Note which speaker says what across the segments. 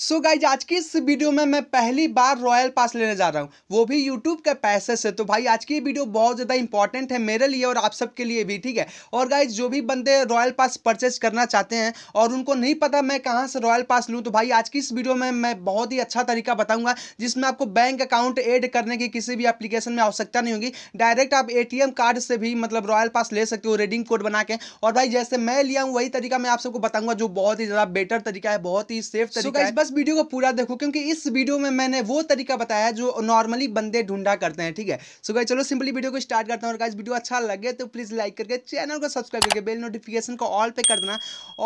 Speaker 1: सो so guys आज की इस वीडियो में मैं पहली बार रॉयल पास लेने जा रहा हूँ वो भी यूट्यूब के पैसे से तो भाई आज की वीडियो बहुत ज़्यादा इंपॉर्टेंट है मेरे लिए और आप सबके लिए भी ठीक है और गाइज जो भी बंदे रॉयल पास परचेज करना चाहते हैं और उनको नहीं पता मैं कहाँ से रॉयल पास लूँ तो भाई आज की इस वीडियो में मैं बहुत ही अच्छा तरीका बताऊँगा जिसमें आपको बैंक अकाउंट एड करने की किसी भी एप्लीकेशन में आवश्यकता नहीं होगी डायरेक्ट आप ए कार्ड से भी मतलब रॉयल पास ले सकते हो रेडिंग कोड बना के और भाई जैसे मैं लिया हूँ वही तरीका मैं आप सबको बताऊँगा जो बहुत ही ज़्यादा बेटर तरीका है बहुत ही सेफ तरीका है बस बस वीडियो को पूरा देखो क्योंकि इस वीडियो में मैंने वो तरीका बताया जो नॉर्मली बंदे ढूंढा करते हैं ठीक है सो गाइस चलो सिंपली वीडियो को स्टार्ट करता हूँ और गाइस वीडियो अच्छा लगे तो प्लीज़ लाइक करके चैनल को सब्सक्राइब करके बेल नोटिफिकेशन को ऑल पे कर देना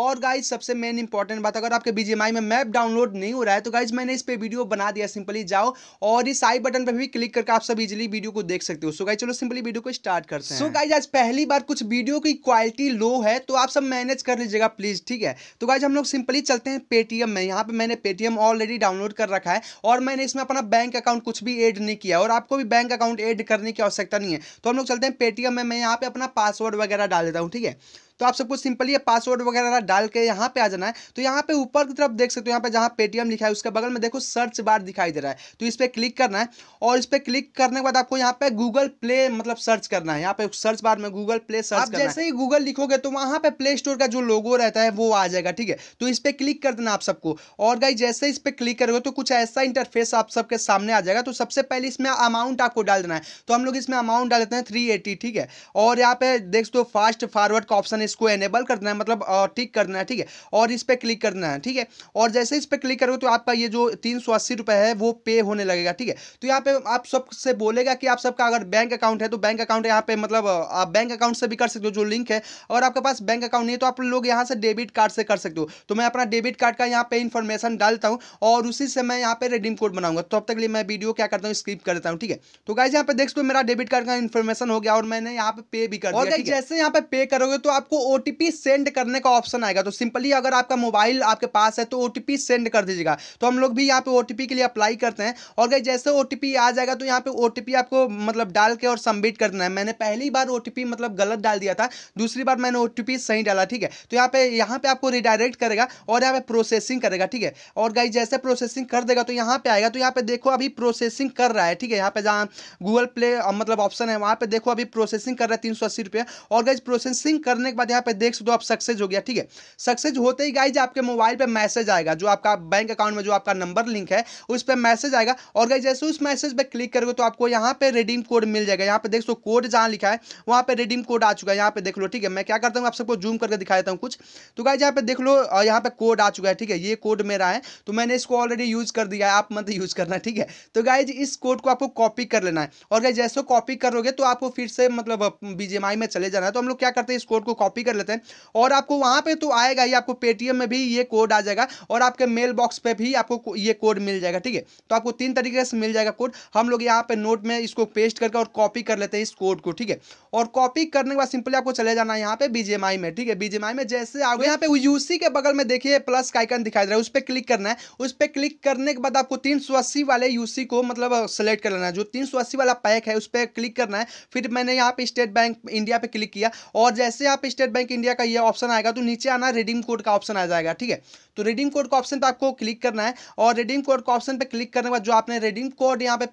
Speaker 1: और गाइज सबसे मेन इंपॉर्टेंट बात अगर आपके बीजीएमआई में मैप डाउनलोड नहीं हो रहा है तो गाइज मैंने इस पर वीडियो बना दिया सिंपली जाओ और इस आई बटन पर भी क्लिक करके आप सब इजिली वीडियो को देख सकते हो सो गाइज चलो सिंपली वीडियो को स्टार्ट करते हैं सो गाइज आज पहली बार कुछ वीडियो की क्वालिटी लो है तो आप सब मैनेज कर लीजिएगा प्लीज़ ठीक है तो गाइज हम लोग सिंपली चलते हैं पेटीएम में यहाँ पे मैंने पेटीएम ऑलरेडी डाउनलोड कर रखा है और मैंने इसमें अपना बैंक अकाउंट कुछ भी ऐड नहीं किया और आपको भी बैंक अकाउंट ऐड करने की आवश्यकता नहीं है तो हम लोग चलते हैं पेटीएम में मैं यहाँ पे अपना पासवर्ड वगैरह डाल देता हूँ ठीक है तो आप सबको सिंपली ये पासवर्ड वगैरह डाल के यहाँ पे आ जाना है तो यहाँ पे ऊपर की तरफ देख सकते हो यहाँ पे जहाँ पेटीएम लिखा है उसके बगल में देखो सर्च बार दिखाई दे रहा है तो इस पर क्लिक करना है और इस पर क्लिक करने के बाद आपको यहाँ पे गूगल प्ले मतलब सर्च करना है यहाँ पे सर्च बार में गूगल प्ले सर्च जैसे ही गूगल लिखोगे तो वहाँ पे प्ले स्टोर का जो लोगो रहता है वो आ जाएगा ठीक है तो इस पर क्लिक कर देना आप सबको और गाई जैसे इस पर क्लिक करोगे तो कुछ ऐसा इंटरफेस आप सबके सामने आ जाएगा तो सबसे पहले इसमें अमाउंट आपको डाल देना है तो हम लोग इसमें अमाउंट डाल देते हैं थ्री ठीक है और यहाँ पे देख दो फास्ट फॉरवर्ड का ऑप्शन इसको एनेबल कर देना है मतलब टिक कर देना है ठीक है और इस पर क्लिक कर देना है ठीक है और जैसे इस पर क्लिक करोगे तो आपका ये जो तीन सौ अस्सी रुपये है वो पे होने लगेगा ठीक है तो यहाँ पे आप सबसे बोलेगा कि आप सबका अगर बैंक अकाउंट है तो बैंक अकाउंट यहाँ पे मतलब आप बैंक अकाउंट से भी कर सकते हो जो लिंक है अगर आपके पास बैंक अकाउंट नहीं है तो आप लोग यहाँ से डेबिट कार्ड से कर सकते हो तो मैं अपना डेबिट कार्ड का यहाँ पे इन्फॉर्मेशन डालता हूँ और उसी से मैं यहाँ पे रिडीम कोड बनाऊंगा तो अब तक लिए मैं वीडियो क्या करता हूँ स्किप कर देता हूँ ठीक है तो गाइज यहाँ पे देख सकते हो मेरा डेबिट कार्ड का इन्फॉर्मेशन हो गया और मैंने यहाँ पे पे भी कर दिया जैसे यहाँ पे पे करोगे तो आपको आपको ओ सेंड करने का ऑप्शन आएगा तो सिंपली अगर आपका मोबाइल आपके पास है तो ओ सेंड कर दीजिएगा तो हम लोग भी यहाँ पे ओ के लिए अप्लाई करते हैं और गई जैसे ओ आ जाएगा तो यहाँ पे ओ आपको मतलब डाल के और सबमिट देना है मैंने पहली बार ओ मतलब गलत डाल दिया था दूसरी बार मैंने ओ सही डाला ठीक है तो यहाँ पे यहाँ पे आपको रिडायरेक्ट करेगा और यहाँ पे प्रोसेसिंग करेगा ठीक है और गाई जैसे प्रोसेसिंग कर देगा तो यहाँ पे आएगा तो यहाँ पे देखो अभी प्रोसेसिंग कर रहा है ठीक है यहाँ पे जहाँ गूगल प्ले मतलब ऑप्शन है वहाँ पे देखो अभी प्रोसेसिंग कर रहा है तीन सौ और गाइज प्रोसेसिंग करने के बाद बाद यहाँ पे देख सकते हो आप सक्सेस हो गया ठीक है सक्सेस होते ही गाइज आपके मोबाइल पर मैसेज आएगा जो आपका बैंक अकाउंट में जो आपका नंबर लिंक है उस पर मैसेज आएगा और गाइज जैसे उस मैसेज पर क्लिक करोगे तो आपको यहाँ पे रिडीम कोड मिल जाएगा यहाँ पे देख सो कोड जहाँ लिखा है वहाँ पे रिडीम कोड आ चुका है यहाँ पे देख लो ठीक है मैं क्या करता हूँ आप सबको जूम करके दिखा देता हूँ कुछ तो गाइज यहाँ पे देख लो यहाँ पे कोड आ चुका है ठीक है ये कोड मेरा है तो मैंने इसको ऑलरेडी यूज कर दिया है आप मत यूज करना ठीक है तो गाइज इस कोड को आपको कॉपी कर लेना है और गाइज जैसे कॉपी करोगे तो आपको फिर से मतलब बीजेएमआई में चले जाना है तो हम लोग क्या करते हैं इस कोड को कॉपी कॉपी कर लेते हैं और आपको वहाँ पर तो आएगा ही आपको पेटीएम में भी ये कोड आ जाएगा और आपके मेल बॉक्स पर भी आपको ये कोड मिल जाएगा ठीक है तो आपको तीन तरीके से मिल जाएगा कोड हम लोग यहाँ पर नोट में इसको पेस्ट करके और कॉपी कर लेते हैं इस कोड को ठीक है और कॉपी करने के बाद सिंपली आपको चले जाना है यहाँ पे बीजेएमआई में ठीक है बीजेएमआई में जैसे आओगे यहाँ पे यूसी के बगल में देखिए प्लस का आइकन दिखाई दे रहा है उस पर क्लिक करना है उस पर क्लिक करने के बाद आपको तीन वाले यूसी को मतलब सेलेक्ट कर लेना है जो तीन वाला पैक है उस पर क्लिक करना है फिर मैंने यहाँ पे स्टेट बैंक इंडिया पे क्लिक किया और जैसे आप स्टेट स्टेट बैंक इंडिया का ये ऑप्शन आएगा तो नीचे आना रिडीम कोड का ऑप्शन आ जाएगा ठीक है तो रिडीम कोड का ऑप्शन पर आपको क्लिक करना है और रिडीम कोड का ऑप्शन पर क्लिक करने के बाद जो आपने रिडीम कोड यहाँ पे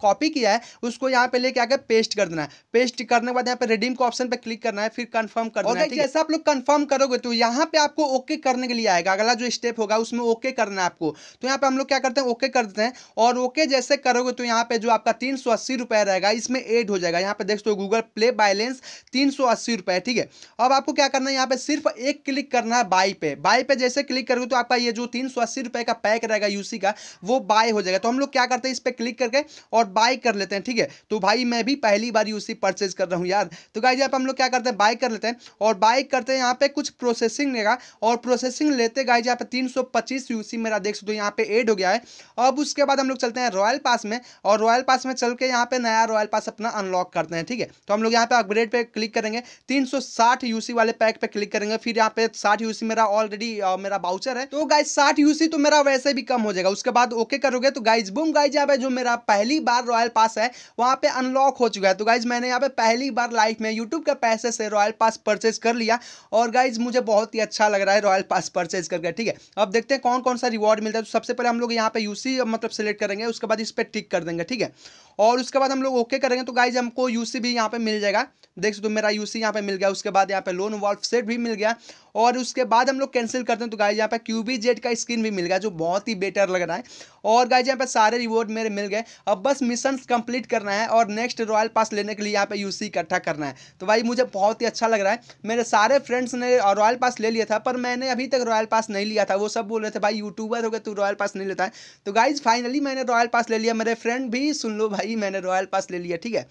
Speaker 1: कॉपी किया है उसको यहाँ पे लेके आकर पेस्ट कर देना है पेस्ट करने के बाद यहाँ पे रिडीम का ऑप्शन पर क्लिक करना है फिर कन्फर्म कर देना है जैसे आप लोग कन्फर्म करोगे तो यहाँ पे आपको ओके करने के लिए आएगा अगला जो स्टेप होगा उसमें ओके करना है आपको तो यहाँ पे हम लोग क्या करते हैं ओके कर देते हैं और ओके जैसे करोगे तो यहाँ पे जो आपका तीन रहेगा इसमें एड हो जाएगा यहाँ पे देख दो गूगल प्ले बैलेंस तीन ठीक है अब आपको क्या करना है यहाँ पे सिर्फ एक क्लिक करना है बाई पे बाई पे जैसे क्लिक करोगे तो आपका ये जो तीन सौ अस्सी रुपए का पैक रहेगा यूसी का वो बाय हो जाएगा तो हम लोग क्या करते हैं इस पर क्लिक करके और बाय कर लेते हैं ठीक है तो भाई मैं भी पहली बार यूसी परचेज कर रहा हूँ यार तो जी आप हम लोग क्या करते हैं बाय कर लेते हैं और बाय करते हैं यहाँ पे कुछ प्रोसेसिंग लेगा और प्रोसेसिंग लेते गाय जी आप तीन सौ पच्चीस यूसी मेरा देख सकते हो यहाँ पे एड हो गया है अब उसके बाद हम लोग चलते हैं रॉयल पास में और रॉयल पास में चल के यहाँ पे नया रॉयल पास अपना अनलॉक करते हैं ठीक है तो हम लोग यहाँ पे अपग्रेड पे क्लिक करेंगे तीन सौ साठ यूसी वाले पैक पे क्लिक करेंगे फिर यहाँ पे साठ यूसी मेरा ऑलरेडी मेरा बाउचर है तो गाइज साठ यूसी तो मेरा वैसे भी कम हो जाएगा उसके बाद ओके करोगे तो गाइज बुम गाइज यहाँ पे जो मेरा पहली बार रॉयल पास है वहां पे अनलॉक हो चुका है तो गाइज मैंने यहाँ पे पहली बार लाइफ में यूट्यूब के पैसे से रॉयल पास परचेज कर लिया और गाइज मुझे बहुत ही अच्छा लग रहा है रॉयल पास परचेज करके ठीक है अब देखते हैं कौन कौन सा रिवॉर्ड मिलता है तो सबसे पहले हम लोग यहाँ पे यूसी मतलब सिलेक्ट करेंगे उसके बाद इस पर टिक कर देंगे ठीक है और उसके बाद हम लोग ओके करेंगे तो गाइज हमको यूसी भी यहाँ पे मिल जाएगा देख सकते हो मेरा यूसी यहाँ पे मिल गया उसके बाद यहाँ पे लोन वॉल्फ सेट भी मिल गया और उसके बाद हम लोग कैंसिल करते हैं तो गाइज यहाँ पे क्यूबी जेड का स्क्रीन भी मिल गया जो बहुत ही बेटर लग रहा है और गाइज यहाँ पे सारे रिवॉर्ड मेरे मिल गए अब बस मिशन कंप्लीट करना है और नेक्स्ट रॉयल पास लेने के लिए यहाँ पे यूसी इकट्ठा करना है तो भाई मुझे बहुत ही अच्छा लग रहा है मेरे सारे फ्रेंड्स ने रॉयल पास ले लिया था पर मैंने अभी तक रॉयल पास नहीं लिया था वो सब बोल रहे थे भाई यूट्यूबर हो गए तू रॉयल पास नहीं लेता है तो गाइज फाइनली मैंने रॉयल पास ले लिया मेरे फ्रेंड भी सुन लो भाई मैंने रॉयल पास ले लिया ठीक है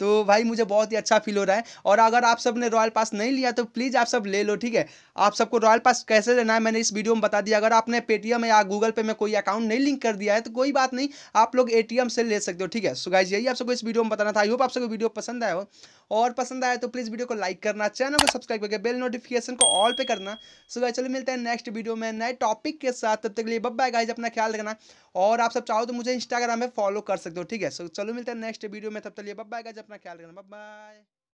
Speaker 1: तो भाई मुझे बहुत ही अच्छा फील हो रहा है और अगर आप सब ने रॉयल पास नहीं लिया तो प्लीज़ आप सब ले लो ठीक है आप सबको रॉयल पास कैसे लेना है मैंने इस वीडियो में बता दिया अगर आपने पेटीएम या गूगल पे में कोई अकाउंट नहीं लिंक कर दिया है तो कोई बात नहीं आप लोग ए से ले सकते हो ठीक है सुगाइज यही आप सबको इस वीडियो में बताना था आई होप आप सबको वीडियो पसंद आया हो और पसंद आया तो प्लीज़ वीडियो को लाइक करना चैनल को सब्सक्राइब करके बेल नोटिफिकेशन को ऑल पे करना सो चलो मिलते हैं नेक्स्ट वीडियो में नए टॉपिक के साथ तब तक के लिए बब्बा गाइज अपना ख्याल रखना और आप सब चाहो तो मुझे इंस्टाग्राम में फॉलो कर सकते हो ठीक है सो चलो मिलते हैं नेक्स्ट वीडियो में तब तक लिए बब्बा गाइज अपना ख्याल रखना बाय